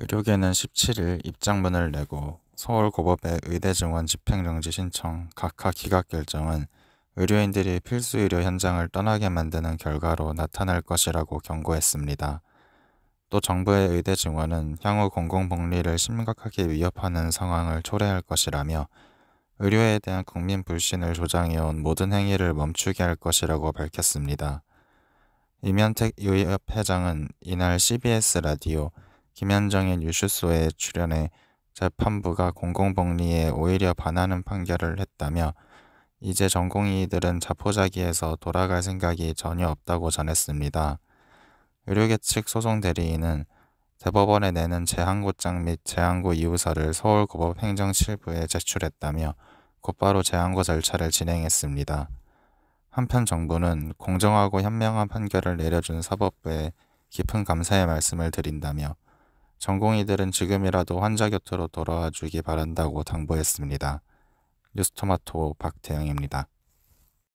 의료계는 17일 입장문을 내고 서울고법의 의대증원 집행정지 신청 각하 기각 결정은 의료인들이 필수 의료 현장을 떠나게 만드는 결과로 나타날 것이라고 경고했습니다. 또 정부의 의대 증원은 향후 공공복리를 심각하게 위협하는 상황을 초래할 것이라며 의료에 대한 국민 불신을 조장해온 모든 행위를 멈추게 할 것이라고 밝혔습니다. 이면택 의협회장은 이날 CBS 라디오 김현정의 뉴스소에 출연해 재판부가 공공복리에 오히려 반하는 판결을 했다며 이제 전공의들은 자포자기해서 돌아갈 생각이 전혀 없다고 전했습니다. 의료계 측 소송 대리인은 대법원에 내는 재항고장 및 재항고 이유서를 서울고법 행정실부에 제출했다며 곧바로 재항고 절차를 진행했습니다. 한편 정부는 공정하고 현명한 판결을 내려준 사법부에 깊은 감사의 말씀을 드린다며 전공의들은 지금이라도 환자 곁으로 돌아와 주기 바란다고 당부했습니다. 뉴스토마토 박태영입니다.